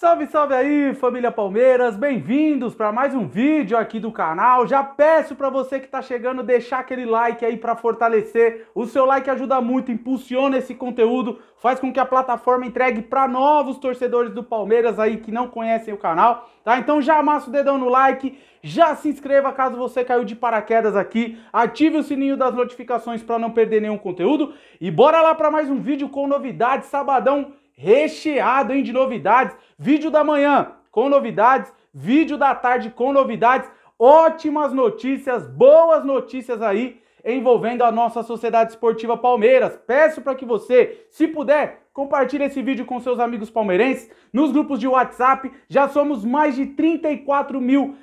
Salve, salve aí, família Palmeiras! Bem-vindos para mais um vídeo aqui do canal. Já peço para você que está chegando deixar aquele like aí para fortalecer. O seu like ajuda muito, impulsiona esse conteúdo, faz com que a plataforma entregue para novos torcedores do Palmeiras aí que não conhecem o canal, tá? Então já amassa o dedão no like, já se inscreva caso você caiu de paraquedas aqui, ative o sininho das notificações para não perder nenhum conteúdo e bora lá para mais um vídeo com novidades, sabadão recheado hein, de novidades. Vídeo da manhã com novidades, vídeo da tarde com novidades, ótimas notícias, boas notícias aí envolvendo a nossa Sociedade Esportiva Palmeiras. Peço para que você, se puder, compartilhe esse vídeo com seus amigos palmeirenses. Nos grupos de WhatsApp já somos mais de 34 mil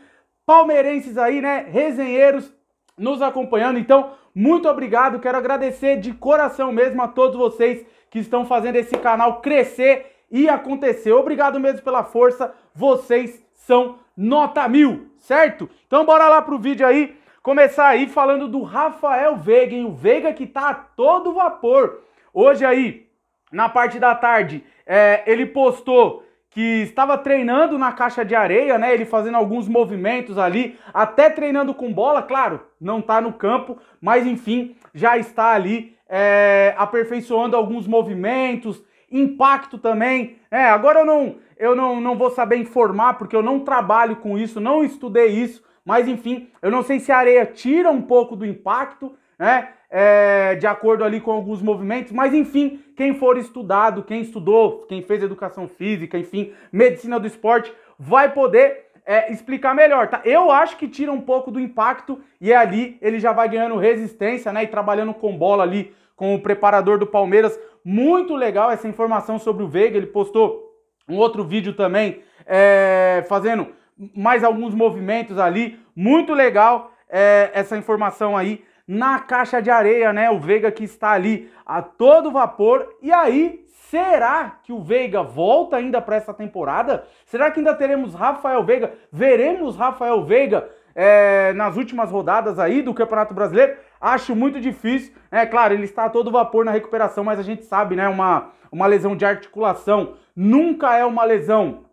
palmeirenses aí, né? Resenheiros nos acompanhando. Então, muito obrigado. Quero agradecer de coração mesmo a todos vocês que estão fazendo esse canal crescer e acontecer. Obrigado mesmo pela força, vocês são nota mil, certo? Então bora lá pro vídeo aí, começar aí falando do Rafael Veiga, hein? o Veiga que tá a todo vapor. Hoje aí, na parte da tarde, é, ele postou que estava treinando na caixa de areia, né? Ele fazendo alguns movimentos ali, até treinando com bola, claro, não tá no campo, mas enfim, já está ali é, aperfeiçoando alguns movimentos, impacto também. É, agora eu não, eu não, não vou saber informar porque eu não trabalho com isso, não estudei isso, mas enfim, eu não sei se a areia tira um pouco do impacto, né? É, de acordo ali com alguns movimentos, mas enfim, quem for estudado, quem estudou, quem fez educação física, enfim, medicina do esporte, vai poder é, explicar melhor, tá? Eu acho que tira um pouco do impacto e é ali ele já vai ganhando resistência, né? E trabalhando com bola ali com o preparador do Palmeiras. Muito legal essa informação sobre o Veiga. Ele postou um outro vídeo também é, fazendo mais alguns movimentos ali. Muito legal é, essa informação aí na caixa de areia, né? O Veiga que está ali a todo vapor. E aí Será que o Veiga volta ainda para essa temporada? Será que ainda teremos Rafael Veiga? Veremos Rafael Veiga é, nas últimas rodadas aí do Campeonato Brasileiro? Acho muito difícil. É claro, ele está a todo vapor na recuperação, mas a gente sabe, né? Uma, uma lesão de articulação nunca é uma lesão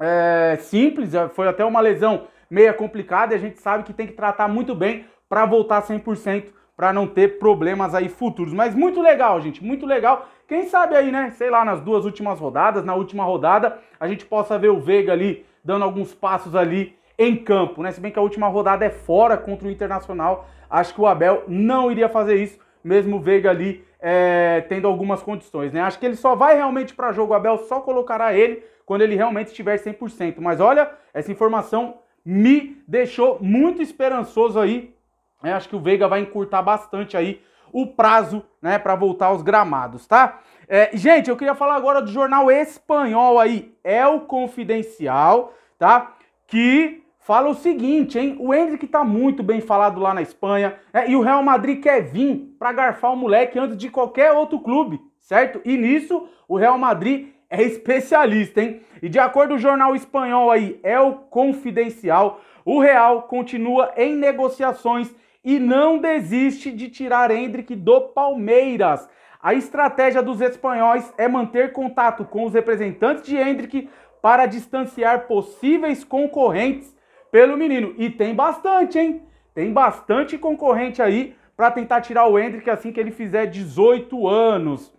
é, simples, é, foi até uma lesão meia complicada e a gente sabe que tem que tratar muito bem para voltar 100% para não ter problemas aí futuros. Mas muito legal, gente, muito legal. Quem sabe aí, né, sei lá, nas duas últimas rodadas, na última rodada, a gente possa ver o Veiga ali dando alguns passos ali em campo, né? Se bem que a última rodada é fora contra o Internacional, acho que o Abel não iria fazer isso, mesmo o Veiga ali é, tendo algumas condições, né? Acho que ele só vai realmente para jogo, o Abel só colocará ele quando ele realmente estiver 100%. Mas olha, essa informação me deixou muito esperançoso aí é, acho que o Veiga vai encurtar bastante aí o prazo né, para voltar aos gramados, tá? É, gente, eu queria falar agora do jornal espanhol aí, é o Confidencial, tá? Que fala o seguinte, hein? O Henrique tá muito bem falado lá na Espanha, né? e o Real Madrid quer vir para garfar o moleque antes de qualquer outro clube, certo? E nisso o Real Madrid é especialista, hein? E de acordo com o jornal espanhol aí, é o Confidencial, o Real continua em negociações e não desiste de tirar Hendrick do Palmeiras. A estratégia dos espanhóis é manter contato com os representantes de Hendrick para distanciar possíveis concorrentes pelo menino. E tem bastante, hein? Tem bastante concorrente aí para tentar tirar o Hendrick assim que ele fizer 18 anos.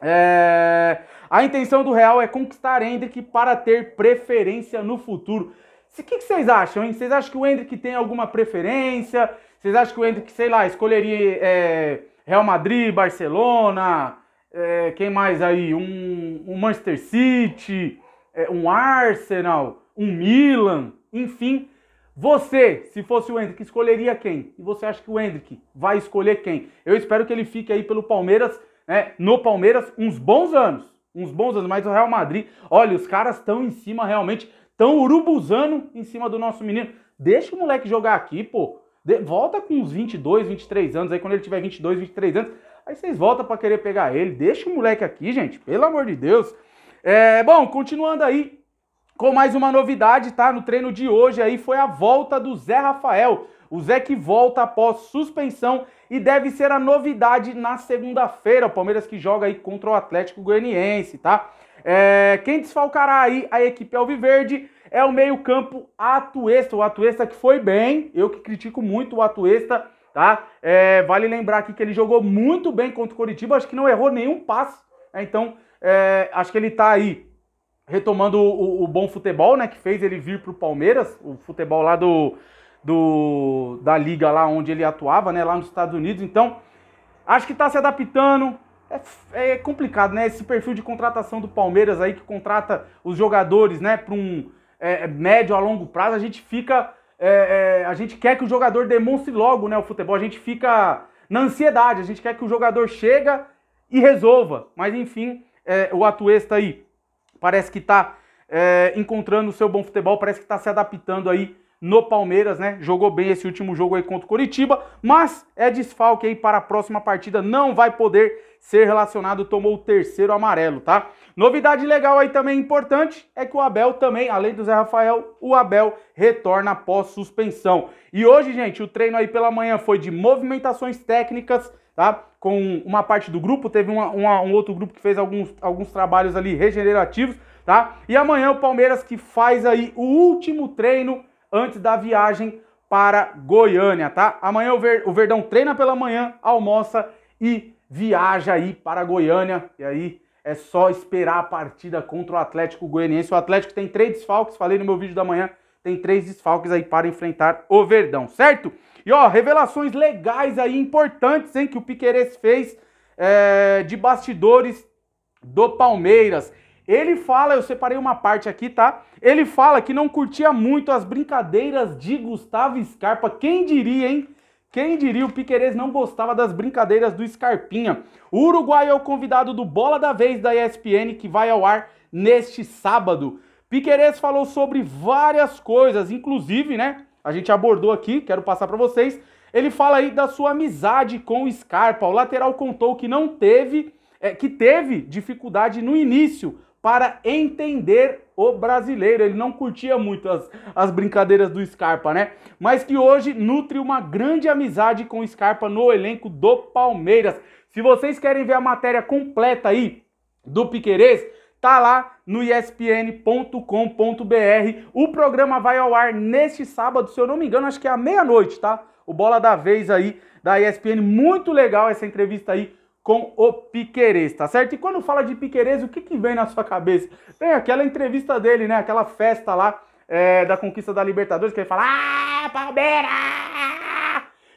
É... A intenção do Real é conquistar Hendrick para ter preferência no futuro. O que, que vocês acham, hein? Vocês acham que o Hendrick tem alguma preferência? Vocês acham que o Hendrick, sei lá, escolheria é, Real Madrid, Barcelona, é, quem mais aí? Um, um Manchester City, é, um Arsenal, um Milan, enfim. Você, se fosse o Hendrick, escolheria quem? E você acha que o Hendrick vai escolher quem? Eu espero que ele fique aí pelo Palmeiras, né, no Palmeiras, uns bons anos. Uns bons anos, mas o Real Madrid, olha, os caras estão em cima realmente, estão urubuzando em cima do nosso menino. Deixa o moleque jogar aqui, pô. De, volta com uns 22, 23 anos, aí quando ele tiver 22, 23 anos, aí vocês voltam para querer pegar ele. Deixa o moleque aqui, gente, pelo amor de Deus. É, bom, continuando aí com mais uma novidade, tá? No treino de hoje aí foi a volta do Zé Rafael. O Zé que volta após suspensão e deve ser a novidade na segunda-feira. O Palmeiras que joga aí contra o Atlético Goianiense, tá? É, quem desfalcará aí a equipe Alviverde é o meio-campo Atuesta. O Atuesta que foi bem, eu que critico muito o Atuesta, tá? É, vale lembrar aqui que ele jogou muito bem contra o Coritiba, acho que não errou nenhum passo. Né? Então, é, acho que ele tá aí retomando o, o, bom futebol, né? Que fez ele vir pro Palmeiras, o futebol lá do, do da liga lá onde ele atuava, né? Lá nos Estados Unidos. Então, acho que tá se adaptando, é, é complicado, né? Esse perfil de contratação do Palmeiras aí que contrata os jogadores, né, para um é, é, médio a longo prazo, a gente fica. É, é, a gente quer que o jogador demonstre logo né, o futebol, a gente fica na ansiedade, a gente quer que o jogador chega e resolva. Mas enfim, é, o Atuesta aí parece que está encontrando o seu bom futebol, parece que está se adaptando aí no Palmeiras, né? Jogou bem esse último jogo aí contra o Coritiba, mas é desfalque aí para a próxima partida, não vai poder ser relacionado, tomou o terceiro amarelo, tá? Novidade legal aí também importante é que o Abel também, além do Zé Rafael, o Abel retorna após suspensão. E hoje, gente, o treino aí pela manhã foi de movimentações técnicas, tá? Com uma parte do grupo, teve uma, uma, um outro grupo que fez alguns, alguns trabalhos ali regenerativos, tá? E amanhã o Palmeiras que faz aí o último treino antes da viagem para Goiânia, tá? Amanhã o Verdão treina pela manhã, almoça e viaja aí para Goiânia. E aí é só esperar a partida contra o Atlético Goianiense. O Atlético tem três desfalques, falei no meu vídeo da manhã, tem três desfalques aí para enfrentar o Verdão, certo? E ó, revelações legais aí, importantes, hein, que o Piqueires fez é, de bastidores do Palmeiras. Ele fala, eu separei uma parte aqui, tá? Ele fala que não curtia muito as brincadeiras de Gustavo Scarpa. Quem diria, hein? Quem diria o Piquerez não gostava das brincadeiras do Scarpinha? O Uruguai é o convidado do Bola da Vez da ESPN que vai ao ar neste sábado. Piquerez falou sobre várias coisas, inclusive, né? A gente abordou aqui, quero passar para vocês. Ele fala aí da sua amizade com o Scarpa. O lateral contou que não teve, é, que teve dificuldade no início para entender o brasileiro. Ele não curtia muito as, as brincadeiras do Scarpa, né? Mas que hoje nutre uma grande amizade com o Scarpa no elenco do Palmeiras. Se vocês querem ver a matéria completa aí do Piquerez, tá lá no espn.com.br. O programa vai ao ar neste sábado, se eu não me engano, acho que é à meia-noite, tá? O Bola da Vez aí da ESPN. Muito legal essa entrevista aí com o Piquerez, tá certo? E quando fala de Piquerez, o que, que vem na sua cabeça? Tem aquela entrevista dele, né? Aquela festa lá é, da conquista da Libertadores, que ele fala: Ah, Palmeiras!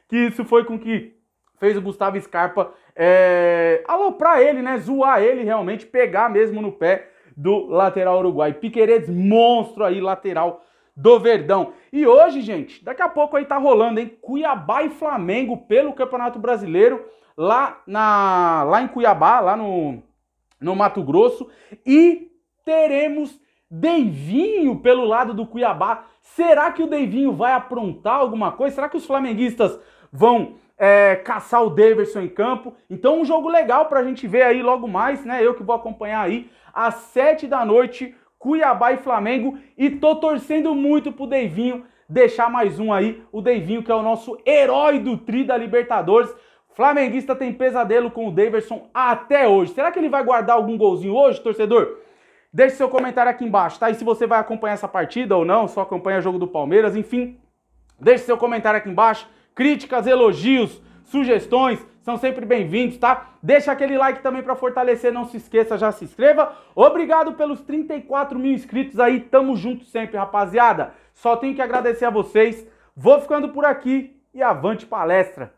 Que isso foi com que fez o Gustavo Scarpa é, aloprar ele, né? Zoar ele realmente, pegar mesmo no pé do lateral uruguai. Piquerez, monstro aí, lateral do Verdão. E hoje, gente, daqui a pouco aí tá rolando, hein? Cuiabá e Flamengo pelo Campeonato Brasileiro lá, na, lá em Cuiabá, lá no, no Mato Grosso. E teremos Deivinho pelo lado do Cuiabá. Será que o Deivinho vai aprontar alguma coisa? Será que os flamenguistas vão é, caçar o Deverson em campo. Então, um jogo legal pra gente ver aí logo mais, né? Eu que vou acompanhar aí às sete da noite, Cuiabá e Flamengo. E tô torcendo muito pro Deivinho deixar mais um aí, o Deivinho, que é o nosso herói do Tri da Libertadores. Flamenguista tem pesadelo com o Daverson até hoje. Será que ele vai guardar algum golzinho hoje, torcedor? Deixe seu comentário aqui embaixo, tá? E se você vai acompanhar essa partida ou não, só acompanha o jogo do Palmeiras, enfim. Deixe seu comentário aqui embaixo. Críticas, elogios, sugestões são sempre bem-vindos, tá? Deixa aquele like também para fortalecer, não se esqueça, já se inscreva. Obrigado pelos 34 mil inscritos aí, tamo junto sempre, rapaziada. Só tenho que agradecer a vocês. Vou ficando por aqui e avante palestra!